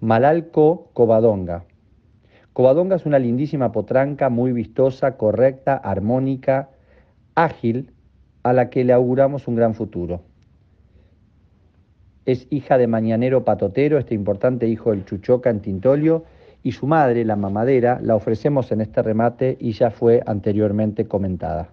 Malalco Covadonga. Covadonga es una lindísima potranca muy vistosa, correcta, armónica, ágil, a la que le auguramos un gran futuro. Es hija de Mañanero Patotero, este importante hijo del Chuchoca en Tintolio, y su madre, la mamadera, la ofrecemos en este remate y ya fue anteriormente comentada.